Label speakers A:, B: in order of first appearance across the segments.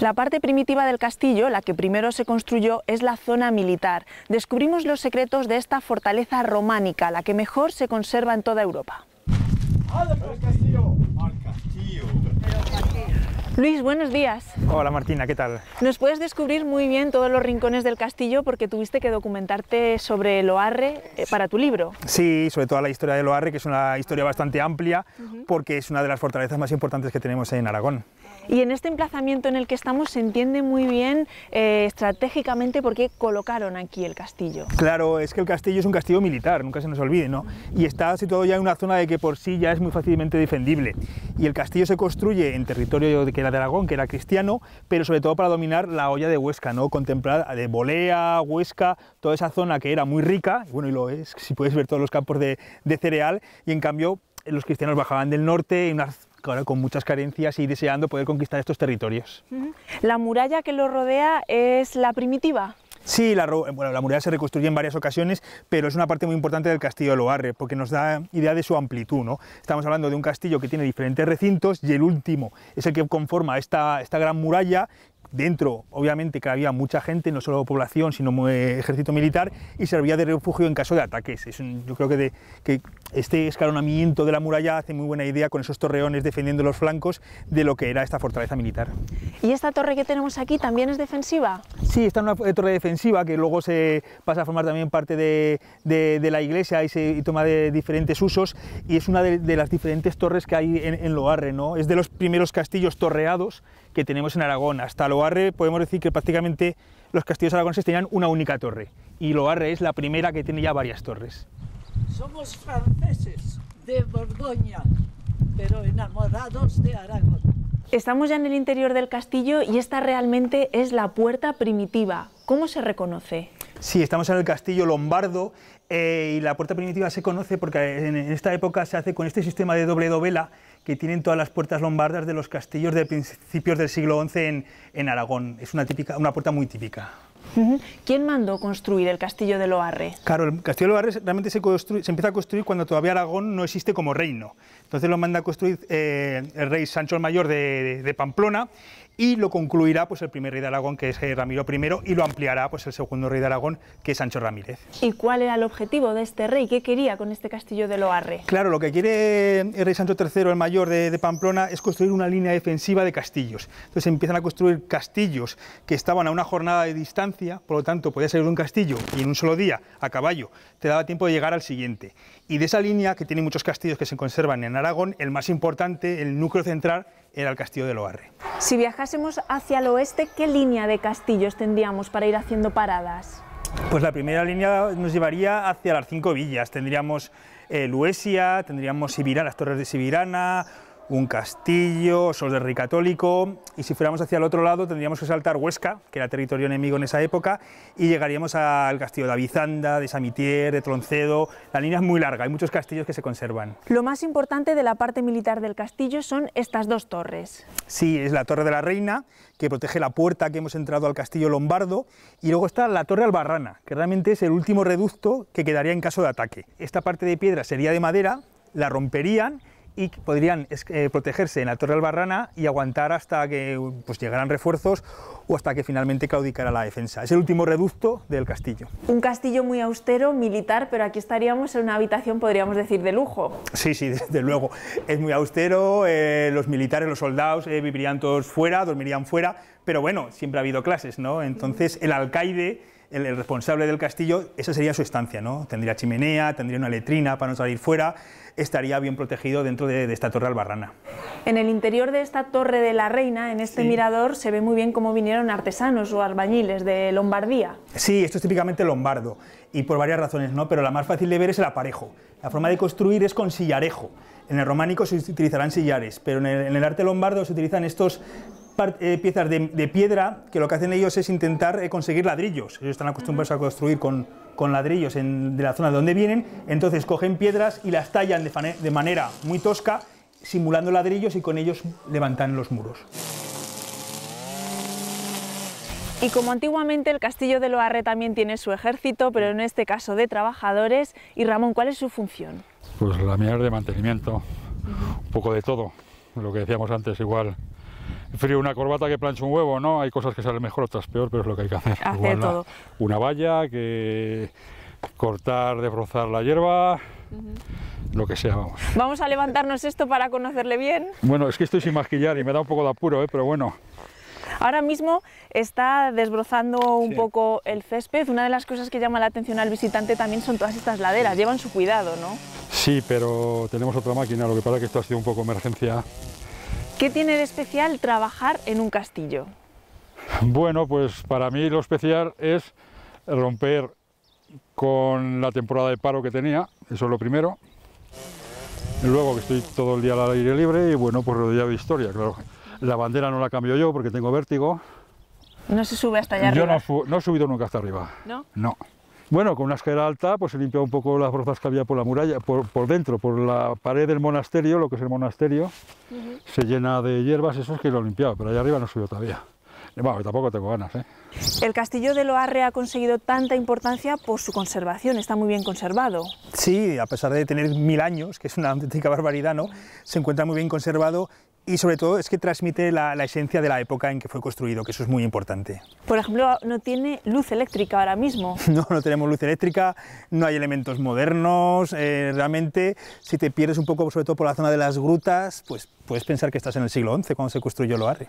A: La parte primitiva del castillo, la que primero se construyó, es la zona militar. Descubrimos los secretos de esta fortaleza románica, la que mejor se conserva en toda Europa. castillo. Al castillo. Luis, buenos días.
B: Hola Martina, ¿qué tal?
A: Nos puedes descubrir muy bien todos los rincones del castillo porque tuviste que documentarte sobre Loarre eh, para tu libro.
B: Sí, sobre toda la historia de Loarre, que es una historia bastante amplia porque es una de las fortalezas más importantes que tenemos en Aragón.
A: Y en este emplazamiento en el que estamos se entiende muy bien eh, estratégicamente por qué colocaron aquí el castillo.
B: Claro, es que el castillo es un castillo militar, nunca se nos olvide, ¿no? Y está situado ya en una zona de que por sí ya es muy fácilmente defendible. Y el castillo se construye en territorio que de Aragón, que era cristiano, pero sobre todo para dominar la olla de Huesca, ¿no? contemplar de Bolea, Huesca, toda esa zona que era muy rica, bueno, y lo es, si puedes ver todos los campos de, cereal, y en cambio los cristianos bajaban del norte, con muchas carencias y deseando poder conquistar estos territorios.
A: La muralla que lo rodea es la primitiva.
B: Sí, la, bueno, la muralla se reconstruye en varias ocasiones, pero es una parte muy importante del castillo de Loarre, porque nos da idea de su amplitud. ¿no? Estamos hablando de un castillo que tiene diferentes recintos y el último es el que conforma esta gran muralla Dentro, obviamente, que había mucha gente, no solo población, sino eh, ejército militar, y servía de refugio en caso de ataques. yo creo que, que, este escalonamiento de la muralla hace muy buena idea con esos torreones defendiendo los flancos de lo que era esta fortaleza militar.
A: ¿Y esta torre que tenemos aquí también es defensiva? Sí, está
B: una eh, torre defensiva que luego se pasa a formar también parte de, la iglesia y, se, toma de diferentes usos, y es una de, las diferentes torres que hay en, en Loarre. ¿no? Es de los primeros castillos torreados que tenemos en Aragón. Hasta Loarre podemos decir que prácticamente los castillos aragoneses tenían una única torre y Loarre es la primera que tiene ya varias torres.
A: Somos franceses de Borgoña, pero enamorados de Aragón. Estamos ya en el interior del castillo y esta realmente es la puerta primitiva. ¿Cómo se reconoce?
B: Sí, estamos en el castillo lombardo eh, y la puerta primitiva se conoce porque en esta época se hace con este sistema de doble dovela que tienen todas las puertas lombardas de los castillos de principios del siglo XI en, Aragón. Es una, típica, una puerta muy típica.
A: ¿Quién mandó construir el castillo de Loarre?
B: Claro, el castillo de Loarre realmente se, se, empieza a construir cuando todavía Aragón no existe como reino. Entonces lo manda a construir eh, el rey Sancho el Mayor de Pamplona y lo concluirá pues el primer rey de Aragón, que es eh, Ramiro I, y lo ampliará pues el segundo rey de Aragón, que es Sancho Ramírez.
A: ¿Y cuál era el objetivo de este rey? ¿Qué quería con este castillo de Loarre?
B: Claro, lo que quiere el eh, rey Sancho III, el mayor de, Pamplona, es construir una línea defensiva de castillos. Entonces empiezan a construir castillos que estaban a una jornada de distancia, por lo tanto podía salir de un castillo y en un solo día, a caballo, te daba tiempo de llegar al siguiente. Y de esa línea, que tiene muchos castillos que se conservan en Aragón, el más importante, el núcleo central, era el castillo de Loarre.
A: Si viajásemos hacia el oeste, ¿qué línea de castillos tendríamos para ir haciendo paradas?
B: Pues la primera línea nos llevaría hacia las cinco villas. Tendríamos eh, Luesia, tendríamos Sibirana, las torres de Sibirana, un castillo, Sos de Rey Católico, y si fuéramos hacia el otro lado tendríamos que saltar Huesca, que era territorio enemigo en esa época, y llegaríamos al castillo de Avizanda, de Samitier, de Troncedo. La línea es muy larga, hay muchos castillos que se conservan.
A: Lo más importante de la parte militar del castillo son estas dos torres.
B: Sí, es la Torre de la Reina, que protege la puerta que hemos entrado al castillo lombardo, y luego está la Torre Albarrana, que realmente es el último reducto que quedaría en caso de ataque. Esta parte de piedra sería de madera, la romperían y podrían eh, protegerse en la Torre Albarrana y aguantar hasta que pues, llegaran refuerzos o hasta que finalmente caudicara la defensa. Es el último reducto del castillo.
A: Un castillo muy austero, militar, pero aquí estaríamos en una habitación, podríamos decir, de lujo.
B: Sí, sí, desde luego. Es muy austero, eh, los militares, los soldados eh, vivirían todos fuera, dormirían fuera, pero bueno, siempre ha habido clases, ¿no? Entonces el alcaide el, responsable del castillo, esa sería su estancia, ¿no? Tendría chimenea, tendría una letrina para no salir fuera, estaría bien protegido dentro de, esta torre albarrana.
A: En el interior de esta torre de la reina, en este mirador, se ve muy bien cómo vinieron artesanos o albañiles de Lombardía.
B: Sí, esto es típicamente lombardo, y por varias razones, ¿no? pero la más fácil de ver es el aparejo. La forma de construir es con sillarejo. En el románico se utilizarán sillares, pero en el, arte lombardo se utilizan estos eh, piezas de, piedra que lo que hacen ellos es intentar eh, conseguir ladrillos. Ellos están acostumbrados a construir con, ladrillos de la zona de donde vienen, entonces cogen piedras y las tallan de manera muy tosca, simulando ladrillos y con ellos levantan los muros.
A: Y como antiguamente el castillo de Loarre también tiene su ejército, pero en este caso de trabajadores, y Ramón, ¿cuál es su función?
C: Pues la mía es de mantenimiento, un poco de todo, lo que decíamos antes igual. Frío una corbata que plancha un huevo, ¿no? Hay cosas que salen mejor, otras peor, pero es lo que hay que hacer. Hacer todo. una valla, que cortar, desbrozar la hierba, lo que sea, vamos.
A: Vamos a levantarnos esto para conocerle bien.
C: Bueno, es que estoy sin maquillar y me da un poco de apuro, ¿eh? pero bueno,
A: Ahora mismo está desbrozando un poco el césped. Una de las cosas que llama la atención al visitante también son todas estas laderas. Llevan su cuidado, ¿no?
C: Sí, pero tenemos otra máquina, lo que pasa es que esto ha sido un poco emergencia.
A: ¿Qué tiene de especial trabajar en un castillo?
C: Bueno, pues para mí lo especial es romper con la temporada de paro que tenía, eso es lo primero. Luego que estoy todo el día al aire libre y bueno, pues rodeado de historia, claro. La bandera no la cambio yo porque tengo vértigo.
A: ¿No se sube hasta allá arriba?
C: Yo no, he subido nunca hasta arriba. ¿No? No. Bueno, con una escalera alta, pues he limpiado un poco las brozas que había por la muralla, por, dentro, por la pared del monasterio, lo que es el monasterio, se llena de hierbas, eso es que lo he limpiado, pero allá arriba no subido todavía. Bueno, tampoco tengo ganas. ¿eh?
A: El castillo de Loarre ha conseguido tanta importancia por su conservación, está muy bien conservado.
B: Sí, a pesar de tener mil años, que es una auténtica barbaridad, ¿no? se encuentra muy bien conservado y sobre todo es que transmite la, esencia de la época en que fue construido, que eso es muy importante.
A: Por ejemplo, no tiene luz eléctrica ahora mismo.
B: No, no tenemos luz eléctrica, no hay elementos modernos, eh, realmente si te pierdes un poco, sobre todo por la zona de las grutas, pues puedes pensar que estás en el siglo XI cuando se construyó Loarre.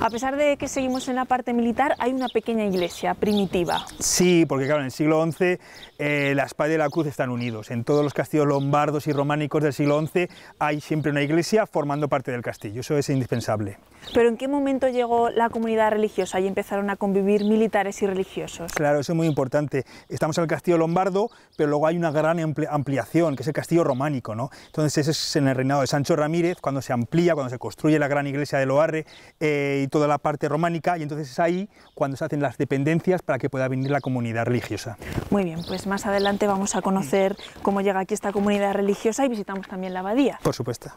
A: A pesar de que seguimos en la parte militar, hay una pequeña iglesia primitiva.
B: Sí, porque claro, en el siglo XI eh, la espada y la cruz están unidos. En todos los castillos lombardos y románicos del siglo XI hay siempre una iglesia formando parte del castillo. Eso es indispensable.
A: Pero ¿en qué momento llegó la comunidad religiosa y empezaron a convivir militares y religiosos?
B: Claro, eso es muy importante. Estamos en el castillo lombardo, pero luego hay una gran ampliación, que es el castillo románico. ¿no? Entonces, ese es en el reinado de Sancho Ramírez, cuando se amplía, cuando se construye la gran iglesia de Loarre. Eh, y toda la parte románica, y entonces es ahí cuando se hacen las dependencias para que pueda venir la comunidad religiosa.
A: Muy bien, pues más adelante vamos a conocer cómo llega aquí esta comunidad religiosa y visitamos también la abadía.
B: Por supuesto.